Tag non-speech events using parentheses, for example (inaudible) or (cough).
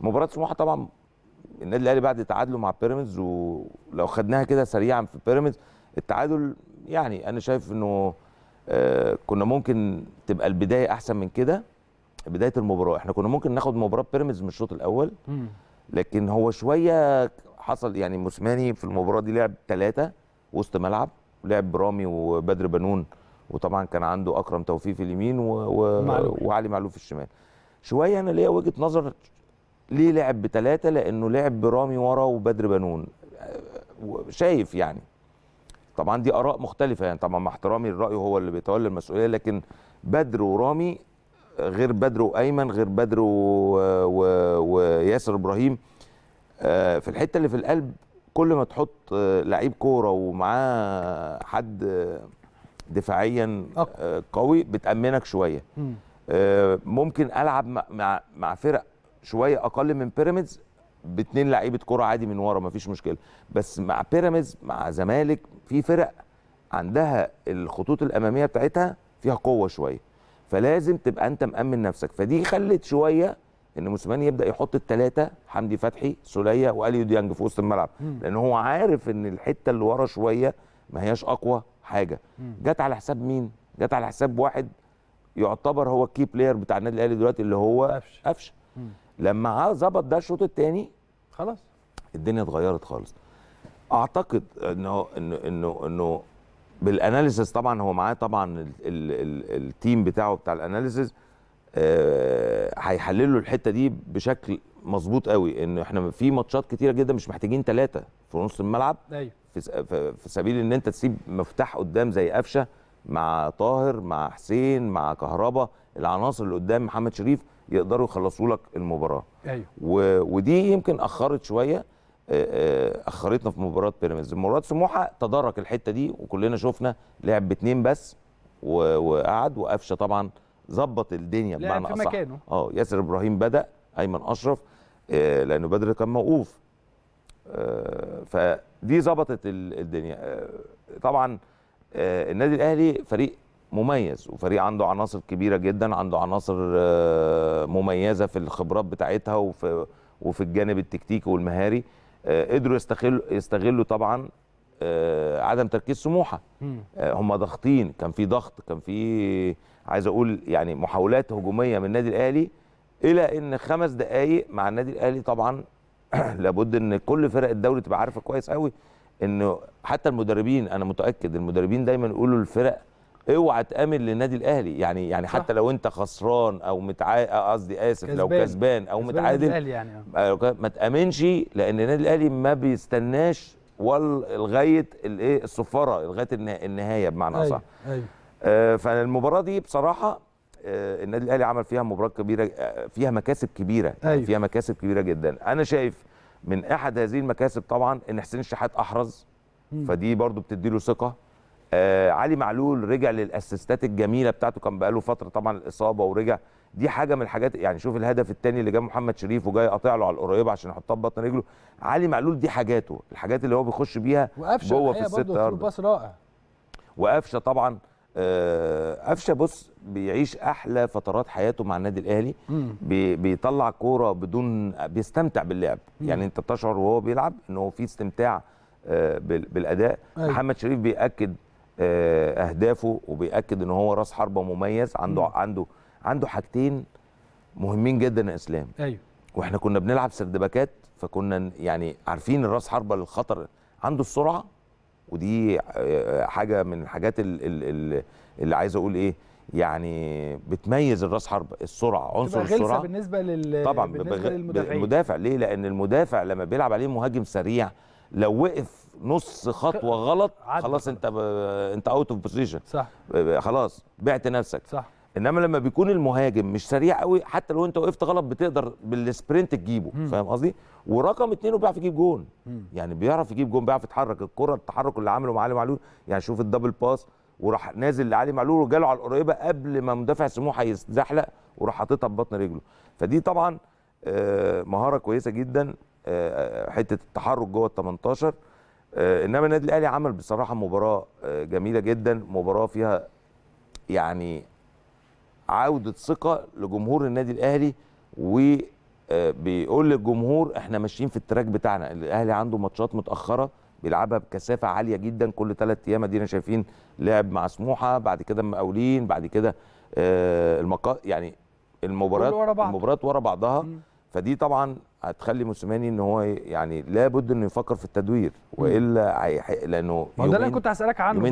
مباراه سموحه طبعا النادي الاهلي بعد تعادله مع بيراميدز ولو خدناها كده سريعا في بيراميدز التعادل يعني انا شايف انه آه، كنا ممكن تبقى البدايه احسن من كده بدايه المباراه احنا كنا ممكن ناخد مباراه بيراميدز من الشوط الاول لكن هو شويه حصل يعني موسيماني في المباراه دي لعب ثلاثه وسط ملعب لعب رامي وبدر بنون وطبعا كان عنده اكرم توفيق في اليمين و... و... معلوم. وعلي معلوف في الشمال شويه انا ليا وجهه نظر ليه لعب بثلاثه لانه لعب برامي ورا وبدر بنون شايف يعني طبعا دي اراء مختلفه يعني طبعا مع احترامي الراي هو اللي بيتولى المسؤوليه لكن بدر ورامي غير بدر وايمن غير بدر و... و... وياسر ابراهيم آه، في الحته اللي في القلب كل ما تحط آه، لعيب كوره ومعاه حد آه، دفاعيا قوي بتامنك شويه ممكن العب مع مع فرق شويه اقل من بيراميدز باتنين لعيبه كوره عادي من ورا مفيش مشكله بس مع بيراميدز مع زمالك في فرق عندها الخطوط الاماميه بتاعتها فيها قوه شويه فلازم تبقى انت مامن نفسك فدي خلت شويه ان موسيماني يبدا يحط الثلاثه حمدي فتحي سوليه واليو ديانج في وسط الملعب لان هو عارف ان الحته اللي ورا شويه ما هياش اقوى حاجه جت على حساب مين جت على حساب واحد يعتبر هو الكي بلاير بتاع النادي الاهلي دلوقتي اللي هو قفشه لما ظبط ده الشوط الثاني خلاص الدنيا اتغيرت خالص اعتقد انه انه انه, إنه بالاناليسز طبعا هو معاه طبعا التيم بتاعه بتاع الاناليسز آه، هيحللوا آه الحته دي بشكل مظبوط قوي ان احنا في ماتشات كتيره جدا مش محتاجين ثلاثه في نص الملعب ايوه في, في سبيل ان انت تسيب مفتاح قدام زي قفشه مع طاهر مع حسين مع كهربا العناصر اللي قدام محمد شريف يقدروا يخلصوا لك المباراه أيوه. ودي يمكن اخرت شويه اخرتنا في مباراه بيراميدز مباراه سموحه تدارك الحته دي وكلنا شفنا لعب باتنين بس وقعد وقفشه طبعا ظبط الدنيا بمعنى في اصح مكانه. اه ياسر ابراهيم بدا ايمن اشرف لانه بدر كان موقوف فدي ظبطت الدنيا طبعا النادي الاهلي فريق مميز وفريق عنده عناصر كبيره جدا عنده عناصر آه، مميزه في الخبرات بتاعتها وفي وفي الجانب التكتيكي والمهاري آه، قدروا يستغلوا يستغلوا طبعا آه، عدم تركيز سموحه هم ضاغطين كان في ضغط كان في عايز اقول يعني محاولات هجوميه من النادي الاهلي الى ان خمس دقائق مع النادي الاهلي طبعا (clears throat) لابد ان كل فرق الدوري تبقى عارفه كويس قوي انه حتى المدربين انا متاكد المدربين دايما يقولوا الفرق اوعى تامن للنادي الاهلي يعني يعني صح. حتى لو انت خسران او متع آه، قصدي اسف كسبان. لو كسبان او متعادل يعني. آه. آه، ما تامنش لان النادي الاهلي ما بيستناش لغايه الايه الصفاره لغايه النهايه بمعنى أيوه، اصح أيوة. أيوة. آه فالمباراه دي بصراحه آه النادي الاهلي عمل فيها مباراه كبيره فيها مكاسب كبيره يعني أيوة. فيها مكاسب كبيره جدا انا شايف من احد هذه المكاسب طبعا ان حسين الشحات احرز م. فدي برضو له ثقه آه علي معلول رجع للاسيستات الجميله بتاعته كان بقى له فتره طبعا الاصابه ورجع دي حاجه من الحاجات يعني شوف الهدف الثاني اللي جاب محمد شريف وجاي قاطع له على القريبه عشان يحطها في بطن رجله علي معلول دي حاجاته الحاجات اللي هو بيخش بيها جوه في الست باص رائع وقفشه طبعا آه، قفشه آه بص بيعيش احلى فترات حياته مع النادي الاهلي بي بيطلع كوره بدون بيستمتع باللعب مم. يعني انت بتشعر وهو بيلعب ان هو في استمتاع آه، بالاداء أيوه. محمد شريف بياكد آه، اهدافه وبياكد ان هو راس حربه مميز عنده م. عنده عنده حاجتين مهمين جدا يا اسلام ايوه واحنا كنا بنلعب سردباكات فكنا يعني عارفين الراس حربه للخطر عنده السرعه ودي آه، حاجه من الحاجات اللي, اللي عايز اقول ايه يعني بتميز الراس حربه السرعه عنصر السرعه بالنسبه لل طبعا بالنسبه للمدافع المدافع ليه لان المدافع لما بيلعب عليه مهاجم سريع لو وقف نص خطوه غلط خلاص انت ب... انت اوت اوف بوزيشن صح خلاص بعت نفسك صح انما لما بيكون المهاجم مش سريع قوي حتى لو انت وقفت غلط بتقدر بالسبرنت تجيبه فاهم قصدي ورقم اتنين بيعرف يجيب جون مم. يعني بيعرف يجيب جون بيعرف يتحرك الكره التحرك اللي عمله مع علي معلول يعني شوف الدبل باس وراح نازل لعلي معلول وجاله على القريبه قبل ما مدافع سموحه يزحلق وراح حاططها ببطن رجله فدي طبعا آه، مهاره كويسه جدا آه، حته التحرك جوه ال 18 آه، انما النادي الاهلي عمل بصراحه مباراه آه، جميله جدا مباراه فيها يعني عوده ثقه لجمهور النادي الاهلي وبيقول للجمهور احنا ماشيين في التراك بتاعنا الاهلي عنده ماتشات متاخره بيلعبها بكثافه عاليه جدا كل ثلاث ايام ادينا شايفين لعب مع سموحه بعد كده مقاولين بعد كده المقا يعني المباريات المباريات ورا بعضها فدي طبعا هتخلي موسيماني ان هو يعني لابد انه يفكر في التدوير والا لانه ما ده اللي كنت هسالك عنه